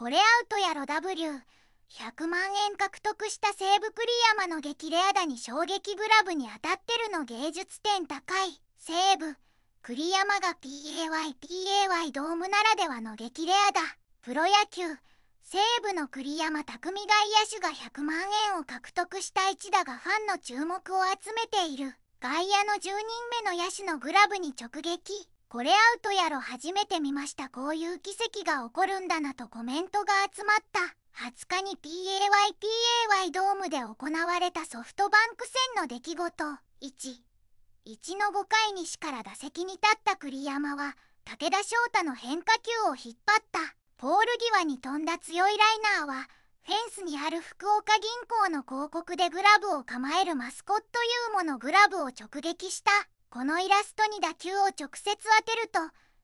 これアウトやろ W100 万円獲得した西武栗山の激レアだに衝撃グラブに当たってるの芸術点高い西武栗山が PAYPAY ドームならではの激レアだプロ野球西武の栗山匠外野手が100万円を獲得した一打がファンの注目を集めている外野の10人目の野手のグラブに直撃これアウトやろ初めて見ましたこういう奇跡が起こるんだなとコメントが集まった20日に PAYPAY ドームで行われたソフトバンク戦の出来事11の5回にから打席に立った栗山は武田翔太の変化球を引っ張ったポール際に飛んだ強いライナーはフェンスにある福岡銀行の広告でグラブを構えるマスコットユーモのグラブを直撃したこのイラストに打球を直接当てると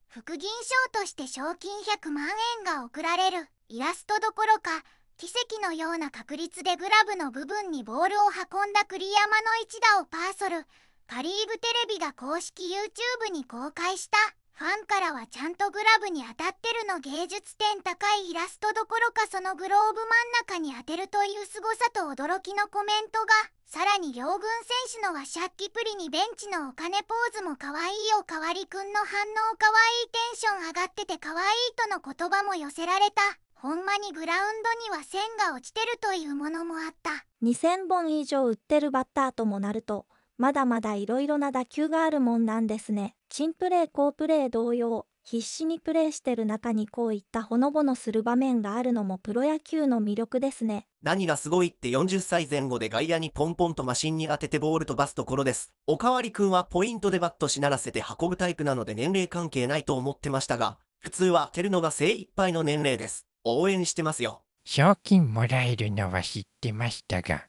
副銀賞として賞金100万円が贈られるイラストどころか奇跡のような確率でグラブの部分にボールを運んだ栗山の一打をパーソルカリーブテレビが公式 YouTube に公開した。ファンからはちゃんとグラブに当たってるの芸術点高いイラストどころかそのグローブ真ん中に当てるという凄さと驚きのコメントがさらに両軍選手のはシャッキプリにベンチのお金ポーズも可愛いおかわりくんの反応可愛いテンション上がってて可愛いとの言葉も寄せられたほんまにグラウンドには線が落ちてるというものもあった2000本以上売ってるバッターともなるとまだまだいろいろな打球があるもんなんですね。チンプレー、好プレー同様、必死にプレーしてる中にこういったほのぼのする場面があるのもプロ野球の魅力ですね。何がすごいって40歳前後で外野にポンポンとマシンに当ててボール飛ばすところです。おかわりくんはポイントでバットしならせて運ぶタイプなので年齢関係ないと思ってましたが、普通は当るのが精一杯の年齢です。応援してますよ。賞金もらえるのは知ってましたが、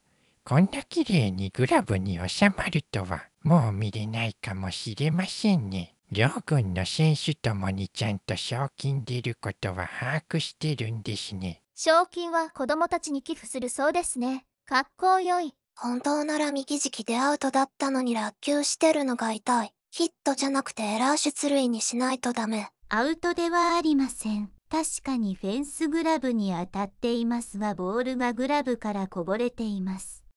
こんな綺麗にグラブに収まるとは、もう見れないかもしれませんね。両軍の選手ともにちゃんと賞金出ることは把握してるんですね。賞金は子供たちに寄付するそうですね。かっこよい。本当なら右時期でアウトだったのに落球してるのが痛い。ヒットじゃなくてエラー出塁にしないとダメ。アウトではありません。確かにフェンスグラブに当たっていますがボールがグラブからこぼれています。